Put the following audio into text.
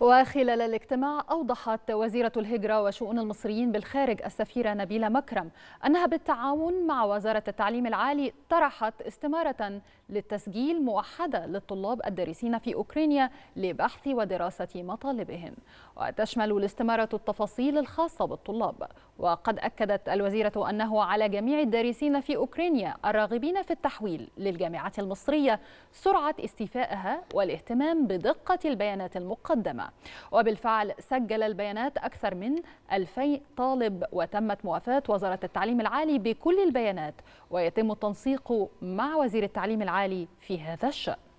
وخلال الاجتماع أوضحت وزيرة الهجرة وشؤون المصريين بالخارج السفيرة نبيلة مكرم أنها بالتعاون مع وزارة التعليم العالي طرحت استمارة للتسجيل موحدة للطلاب الدارسين في أوكرانيا لبحث ودراسة مطالبهم وتشمل الاستمارة التفاصيل الخاصة بالطلاب وقد أكدت الوزيرة أنه على جميع الدارسين في أوكرانيا الراغبين في التحويل للجامعة المصرية سرعة استيفائها والاهتمام بدقة البيانات المقدمة وبالفعل سجل البيانات أكثر من 2000 طالب وتمت موافاة وزارة التعليم العالي بكل البيانات ويتم التنسيق مع وزير التعليم العالي في هذا الشأن